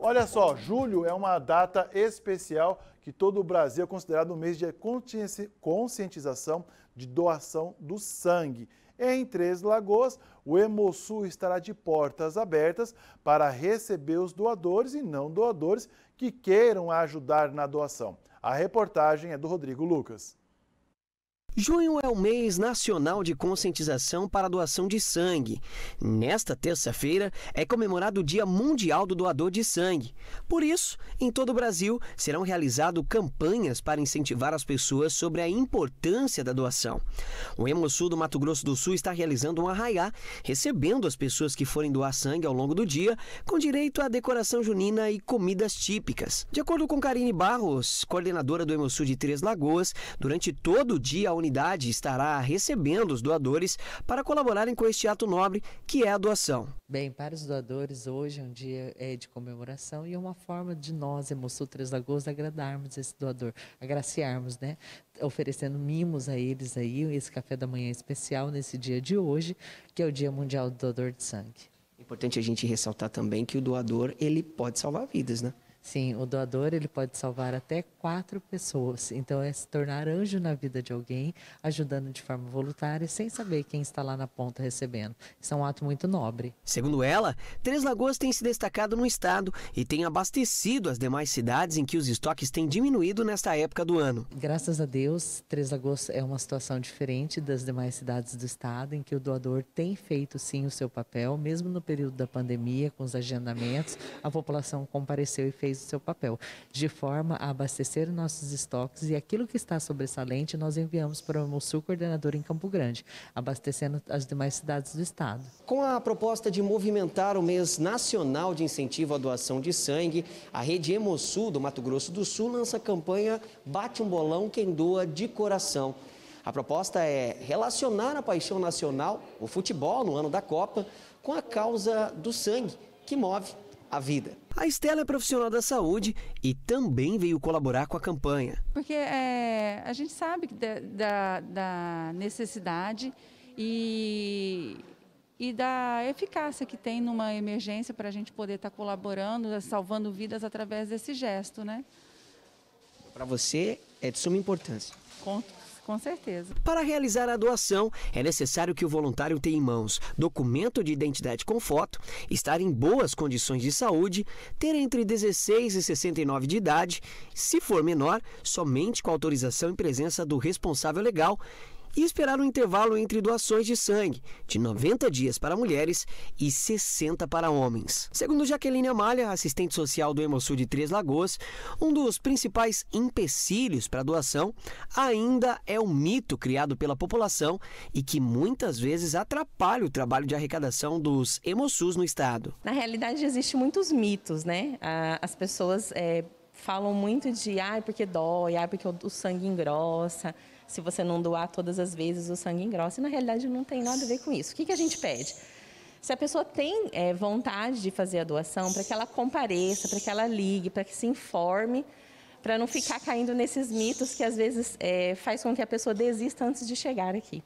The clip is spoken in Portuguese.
Olha só, julho é uma data especial que todo o Brasil é considerado um mês de conscientização de doação do sangue. Em Três Lagoas, o Hemosul estará de portas abertas para receber os doadores e não doadores que queiram ajudar na doação. A reportagem é do Rodrigo Lucas. Junho é o mês nacional de conscientização para a doação de sangue. Nesta terça-feira é comemorado o Dia Mundial do Doador de Sangue. Por isso, em todo o Brasil serão realizadas campanhas para incentivar as pessoas sobre a importância da doação. O Hemosul do Mato Grosso do Sul está realizando um arraiá, recebendo as pessoas que forem doar sangue ao longo do dia, com direito à decoração junina e comidas típicas. De acordo com Karine Barros, coordenadora do Hemosul de Três Lagoas, durante todo o dia a comunidade estará recebendo os doadores para colaborarem com este ato nobre que é a doação. Bem, para os doadores, hoje é um dia é, de comemoração e é uma forma de nós, Hemosul Três Lagoas, agradarmos esse doador, agraciarmos, né? Oferecendo mimos a eles aí, esse café da manhã especial nesse dia de hoje, que é o Dia Mundial do Doador de Sangue. Importante a gente ressaltar também que o doador, ele pode salvar vidas, né? Sim, o doador ele pode salvar até quatro pessoas. Então é se tornar anjo na vida de alguém, ajudando de forma voluntária, sem saber quem está lá na ponta recebendo. Isso é um ato muito nobre. Segundo ela, Três Lagoas tem se destacado no estado e tem abastecido as demais cidades em que os estoques têm diminuído nesta época do ano. Graças a Deus, Três Lagoas é uma situação diferente das demais cidades do estado, em que o doador tem feito sim o seu papel, mesmo no período da pandemia, com os agendamentos, a população compareceu e fez fez o seu papel, de forma a abastecer nossos estoques e aquilo que está sobressalente nós enviamos para o Sul Coordenador em Campo Grande, abastecendo as demais cidades do estado. Com a proposta de movimentar o mês nacional de incentivo à doação de sangue, a rede Hemosul do Mato Grosso do Sul lança a campanha Bate um Bolão Quem Doa de Coração. A proposta é relacionar a paixão nacional, o futebol no ano da Copa, com a causa do sangue que move a vida. A Estela é profissional da saúde e também veio colaborar com a campanha. Porque é, a gente sabe da, da, da necessidade e, e da eficácia que tem numa emergência para a gente poder estar tá colaborando, salvando vidas através desse gesto, né? Para você é de suma importância. Conto com certeza. Para realizar a doação, é necessário que o voluntário tenha em mãos documento de identidade com foto, estar em boas condições de saúde, ter entre 16 e 69 de idade, se for menor, somente com autorização e presença do responsável legal e esperar um intervalo entre doações de sangue, de 90 dias para mulheres e 60 para homens. Segundo Jaqueline Amalha, assistente social do Hemosul de Três Lagoas, um dos principais empecilhos para a doação ainda é o mito criado pela população e que muitas vezes atrapalha o trabalho de arrecadação dos Hemosus no estado. Na realidade, existem muitos mitos, né? Ah, as pessoas é, falam muito de, ah, porque dói, ah, porque o sangue engrossa se você não doar todas as vezes o sangue engrossa. E na realidade não tem nada a ver com isso. O que, que a gente pede? Se a pessoa tem é, vontade de fazer a doação, para que ela compareça, para que ela ligue, para que se informe, para não ficar caindo nesses mitos que às vezes é, faz com que a pessoa desista antes de chegar aqui.